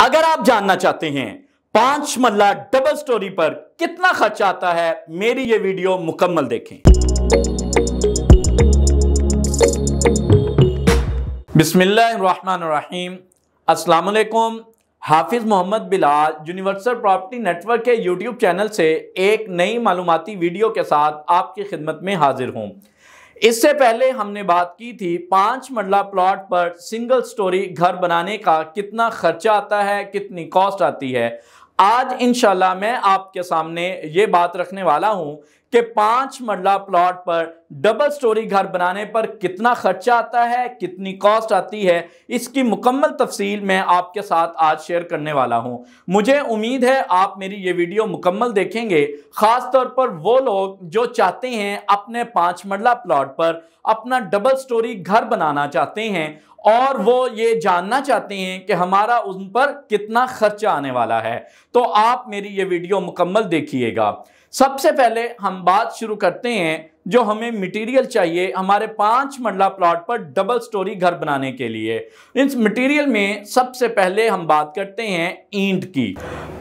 अगर आप जानना चाहते हैं पांच मल्ला डबल स्टोरी पर कितना खर्च आता है मेरी ये वीडियो मुकम्मल देखें बिस्मिल्लाहिर्रहमानिर्रहीम अस्सलाम वालेकुम Hafiz Mohammad Bilal universal property network के यूट्यूब चैनल से एक नई मालूमती वीडियो के साथ आपकी खिदमत में हाजिर हूँ इससे पहले हमने बात की थी पांच मरला प्लॉट पर सिंगल स्टोरी घर बनाने का कितना खर्चा आता है कितनी कॉस्ट आती है आज इनशाला मैं आपके सामने ये बात रखने वाला हूं कि पांच मरला प्लॉट पर डबल स्टोरी घर बनाने पर कितना खर्चा आता है कितनी कॉस्ट आती है इसकी मुकम्मल तफसील मैं आपके साथ आज शेयर करने वाला हूं मुझे उम्मीद है आप मेरी ये वीडियो मुकम्मल देखेंगे ख़ास तौर पर वो लोग जो चाहते हैं अपने पांच मरला प्लॉट पर अपना डबल स्टोरी घर बनाना चाहते हैं और वो ये जानना चाहते हैं कि हमारा उन पर कितना खर्चा आने वाला है तो आप मेरी ये वीडियो मुकम्मल देखिएगा सबसे पहले हम बात शुरू करते हैं जो हमें मटेरियल चाहिए हमारे पांच मंडला प्लॉट पर डबल स्टोरी घर बनाने के लिए इस मटेरियल में सबसे पहले हम बात करते हैं ईंट की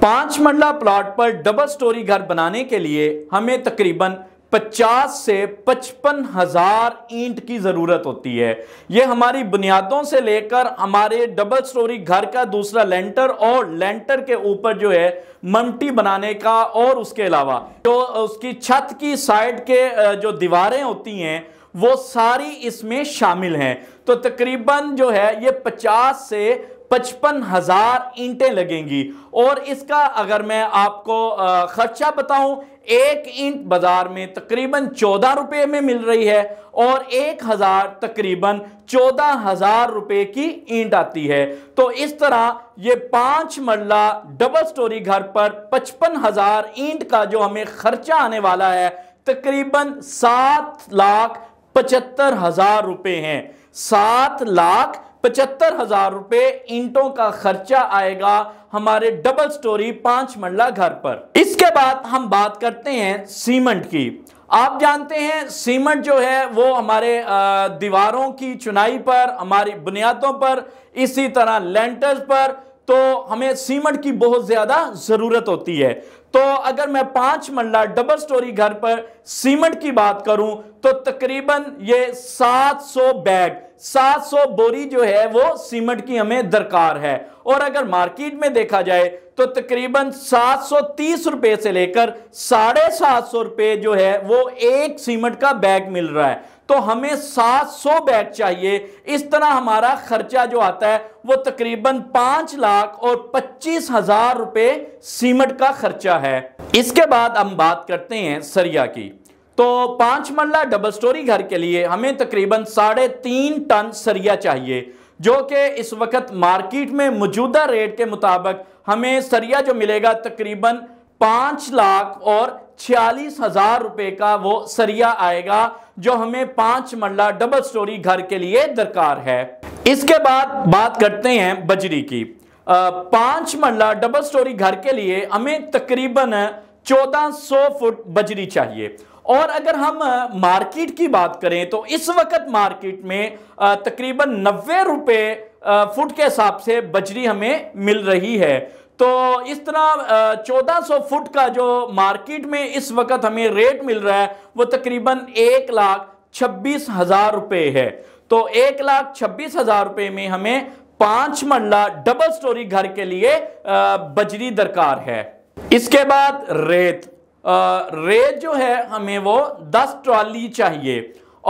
पांच मंडला प्लॉट पर डबल स्टोरी घर बनाने के लिए हमें तकरीबन पचास से पचपन हजार ईंट की जरूरत होती है ये हमारी बुनियादों से लेकर हमारे डबल स्टोरी घर का दूसरा लेंटर और लेंटर के ऊपर जो है मंटी बनाने का और उसके अलावा जो उसकी छत की साइड के जो दीवारें होती हैं वो सारी इसमें शामिल हैं तो तकरीबन जो है ये पचास से पचपन हजार ईंटें लगेंगी और इसका अगर मैं आपको खर्चा बताऊं एक ईंट बाजार में तकरीबन चौदह रुपए में मिल रही है और एक हजार तकरीबन चौदह हजार रुपए की ईंट आती है तो इस तरह ये पांच मरला डबल स्टोरी घर पर पचपन हजार ईंट का जो हमें खर्चा आने वाला है तकरीबन सात लाख पचहत्तर हजार रुपए हैं सात लाख पचहत्तर हजार रुपए ईंटों का खर्चा आएगा हमारे डबल स्टोरी पांच मरला घर पर इसके बाद हम बात करते हैं सीमेंट की आप जानते हैं सीमेंट जो है वो हमारे दीवारों की चुनाई पर हमारी बुनियादों पर इसी तरह लेंटर्स पर तो हमें सीमेंट की बहुत ज़्यादा ज़रूरत होती है तो अगर मैं पांच मंडला डबल स्टोरी घर पर सीमेंट की बात करूं तो तकरीबन ये 700 बैग 700 बोरी जो है वो सीमेंट की हमें दरकार है और अगर मार्केट में देखा जाए तो तकरीबन 730 रुपए से लेकर साढ़े सात सौ रुपए जो है वो एक सीमेंट का बैग मिल रहा है तो हमें 700 बेड चाहिए इस तरह हमारा खर्चा जो आता है वो तकरीबन पांच लाख और पच्चीस हजार रुपए सीमेंट का खर्चा है इसके बाद हम बात करते हैं सरिया की तो पांच मरला डबल स्टोरी घर के लिए हमें तकरीबन साढ़े तीन टन सरिया चाहिए जो कि इस वक्त मार्केट में मौजूदा रेट के मुताबिक हमें सरिया जो मिलेगा तकरीबन पाँच लाख और छियालीस हजार रुपए का वो सरिया आएगा जो हमें पांच मरला डबल स्टोरी घर के लिए दरकार है इसके बाद बात करते हैं बजरी की पांच मरला डबल स्टोरी घर के लिए हमें तकरीबन 1400 फुट बजरी चाहिए और अगर हम मार्केट की बात करें तो इस वक्त मार्केट में तकरीबन नब्बे रुपये फुट के हिसाब से बजरी हमें मिल रही है तो इस तरह 1400 फुट का जो मार्केट में इस वक्त हमें रेट मिल रहा है वो तकरीबन एक लाख छब्बीस हजार रुपये है तो एक लाख छब्बीस हजार रुपये में हमें पांच मरला डबल स्टोरी घर के लिए बजरी दरकार है इसके बाद रेत रेत जो है हमें वो दस ट्रॉली चाहिए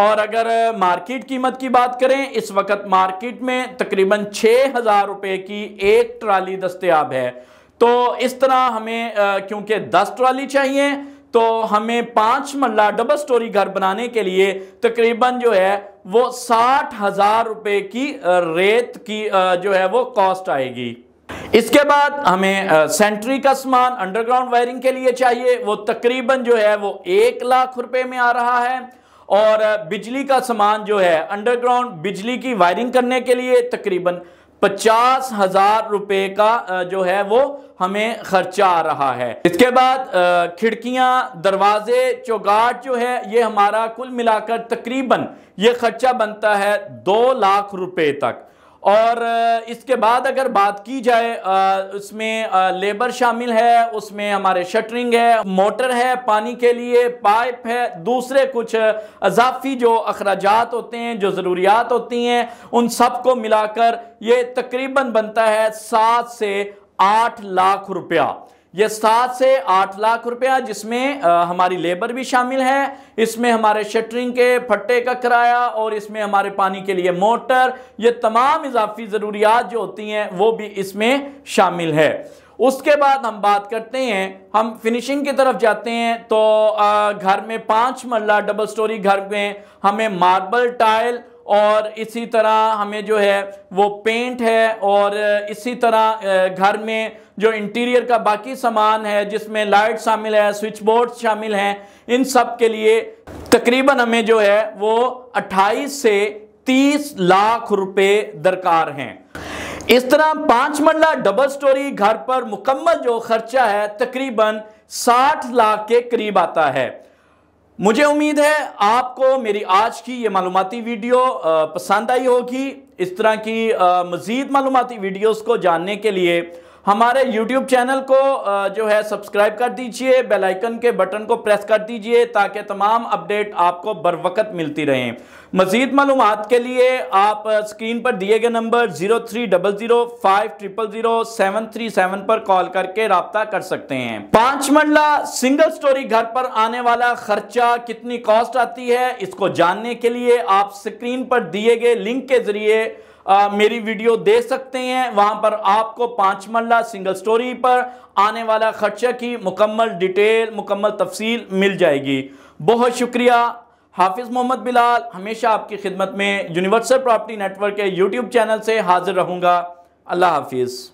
और अगर मार्केट कीमत की बात करें इस वक्त मार्केट में तकरीबन छः हज़ार रुपये की एक ट्राली दस्तियाब है तो इस तरह हमें क्योंकि दस ट्राली चाहिए तो हमें पाँच मल्ला डबल स्टोरी घर बनाने के लिए तकरीबन जो है वो साठ हज़ार रुपये की रेत की जो है वो कॉस्ट आएगी इसके बाद हमें सेंट्री का सामान अंडरग्राउंड वायरिंग के लिए चाहिए वो तकरीबन जो है वो एक लाख रुपए में आ रहा है और बिजली का सामान जो है अंडरग्राउंड बिजली की वायरिंग करने के लिए तकरीबन पचास हजार रुपये का जो है वो हमें खर्चा आ रहा है इसके बाद खिड़कियां दरवाजे चौगाट जो है ये हमारा कुल मिलाकर तकरीबन ये खर्चा बनता है दो लाख रुपए तक और इसके बाद अगर बात की जाए उसमें लेबर शामिल है उसमें हमारे शटरिंग है मोटर है पानी के लिए पाइप है दूसरे कुछ अजाफी जो अखराज होते हैं जो ज़रूरियात होती हैं उन सब को मिलाकर ये तकरीबन बनता है सात से आठ लाख रुपया ये सात से आठ लाख रुपया जिसमें आ, हमारी लेबर भी शामिल है इसमें हमारे शटरिंग के फट्टे का किराया और इसमें हमारे पानी के लिए मोटर ये तमाम इजाफी ज़रूरियात जो होती हैं वो भी इसमें शामिल है उसके बाद हम बात करते हैं हम फिनिशिंग की तरफ जाते हैं तो आ, घर में पाँच मरला डबल स्टोरी घर में हमें मार्बल टाइल और इसी तरह हमें जो है वो पेंट है और इसी तरह घर में जो इंटीरियर का बाकी सामान है जिसमें लाइट शामिल है स्विच बोर्ड शामिल हैं इन सब के लिए तकरीबन हमें जो है वो 28 से 30 लाख रुपए दरकार हैं इस तरह पांच मरला डबल स्टोरी घर पर मुकम्मल जो खर्चा है तकरीबन 60 लाख के करीब आता है मुझे उम्मीद है आपको मेरी आज की ये मालूमती वीडियो पसंद आई होगी इस तरह की मज़ीद मालूमती वीडियोस को जानने के लिए हमारे यूट्यूब चैनल को जो है सब्सक्राइब कर दीजिए बेल आइकन के बटन को प्रेस कर दीजिए ताकि तमाम अपडेट आपको बर वक्त मिलती रहें मज़ीद मालूम के लिए आप स्क्रीन पर दिए गए number zero three double zero five triple zero seven three seven पर कॉल करके रबता कर सकते हैं पाँच मरला सिंगल स्टोरी घर पर आने वाला खर्चा कितनी कॉस्ट आती है इसको जानने के लिए आप स्क्रीन पर दिए गए लिंक के ज़रिए आ, मेरी वीडियो देख सकते हैं वहां पर आपको पांच मल्ला सिंगल स्टोरी पर आने वाला खर्चा की मुकम्मल डिटेल मुकम्मल तफसील मिल जाएगी बहुत शुक्रिया हाफिज़ मोहम्मद बिलाल हमेशा आपकी खिदमत में यूनिवर्सल प्रॉपर्टी नेटवर्क के यूट्यूब चैनल से हाजिर रहूँगा अल्लाह हाफिज़